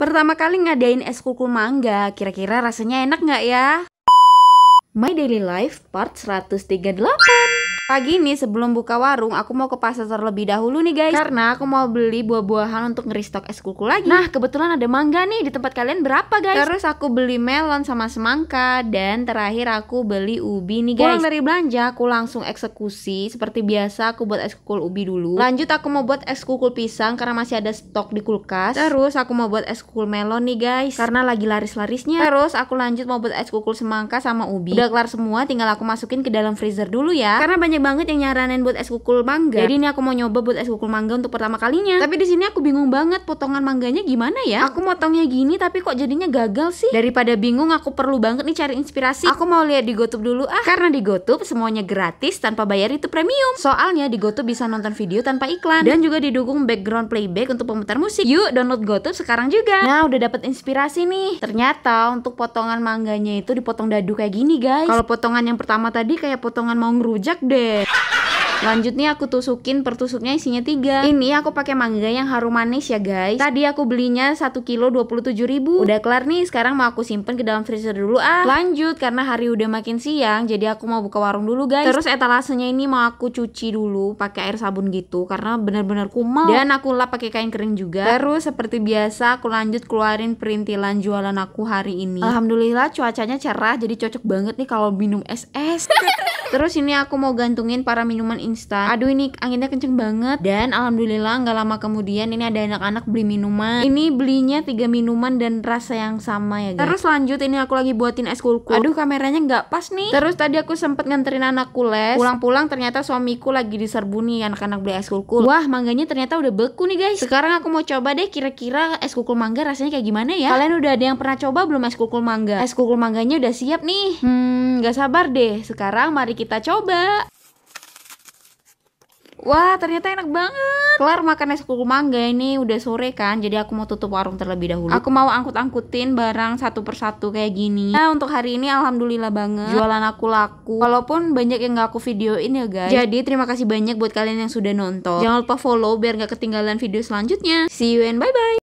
Pertama kali ngadain es kuku mangga, kira-kira rasanya enak nggak ya? My Daily Life Part 138 Pagi ini sebelum buka warung, aku mau ke pasar terlebih dahulu nih guys Karena aku mau beli buah-buahan untuk ngeristok es kuku lagi Nah kebetulan ada mangga nih di tempat kalian berapa guys Terus aku beli melon sama semangka Dan terakhir aku beli ubi nih guys Pulang dari belanja aku langsung eksekusi Seperti biasa aku buat es kuku ubi dulu Lanjut aku mau buat es kuku pisang karena masih ada stok di kulkas Terus aku mau buat es kuku melon nih guys Karena lagi laris-larisnya Terus aku lanjut mau buat es kuku semangka sama ubi Udah kelar semua tinggal aku masukin ke dalam freezer dulu ya Karena banyak banget yang nyaranin buat es kukul mangga. Jadi ini aku mau nyoba buat es kukul mangga untuk pertama kalinya. Tapi di sini aku bingung banget potongan mangganya gimana ya? Aku motongnya gini tapi kok jadinya gagal sih? Daripada bingung aku perlu banget nih cari inspirasi. Aku mau lihat di GoTube dulu ah. Karena di GoTube semuanya gratis tanpa bayar itu premium. Soalnya di GoTube bisa nonton video tanpa iklan dan juga didukung background playback untuk pemutar musik. Yuk download GoTube sekarang juga. Nah, udah dapat inspirasi nih. Ternyata untuk potongan mangganya itu dipotong dadu kayak gini, guys. Kalau potongan yang pertama tadi kayak potongan mau ngerujak deh deh. Lanjutnya aku tusukin pertusuknya isinya tiga. Ini aku pakai mangga yang harum manis ya guys. Tadi aku belinya 1 kilo 27 ribu. Udah kelar nih, sekarang mau aku simpen ke dalam freezer dulu ah. Lanjut, karena hari udah makin siang, jadi aku mau buka warung dulu guys. Terus etalasenya ini mau aku cuci dulu pakai air sabun gitu, karena bener-bener kumal. Dan aku lap pakai kain kering juga. Terus seperti biasa, aku lanjut keluarin perintilan jualan aku hari ini. Alhamdulillah cuacanya cerah, jadi cocok banget nih kalau minum es es. Terus ini aku mau gantungin para minuman instan. Aduh ini anginnya kenceng banget dan alhamdulillah nggak lama kemudian ini ada anak-anak beli minuman. Ini belinya tiga minuman dan rasa yang sama ya guys. Terus lanjut ini aku lagi buatin es kulkul. Aduh kameranya nggak pas nih. Terus tadi aku sempet nganterin anakku les. Pulang-pulang ternyata suamiku lagi diserbu nih anak-anak beli es kulkul. Wah mangganya ternyata udah beku nih guys. Sekarang aku mau coba deh kira-kira es kulkul mangga rasanya kayak gimana ya. Kalian udah ada yang pernah coba belum es kulkul mangga? Es kulkul mangganya udah siap nih. Hmm nggak sabar deh. Sekarang mari kita coba. Wah ternyata enak banget Kelar makan es kuku mangga ini udah sore kan Jadi aku mau tutup warung terlebih dahulu Aku mau angkut-angkutin barang satu persatu kayak gini Nah untuk hari ini alhamdulillah banget Jualan aku laku Walaupun banyak yang gak aku videoin ya guys Jadi terima kasih banyak buat kalian yang sudah nonton Jangan lupa follow biar gak ketinggalan video selanjutnya See you and bye bye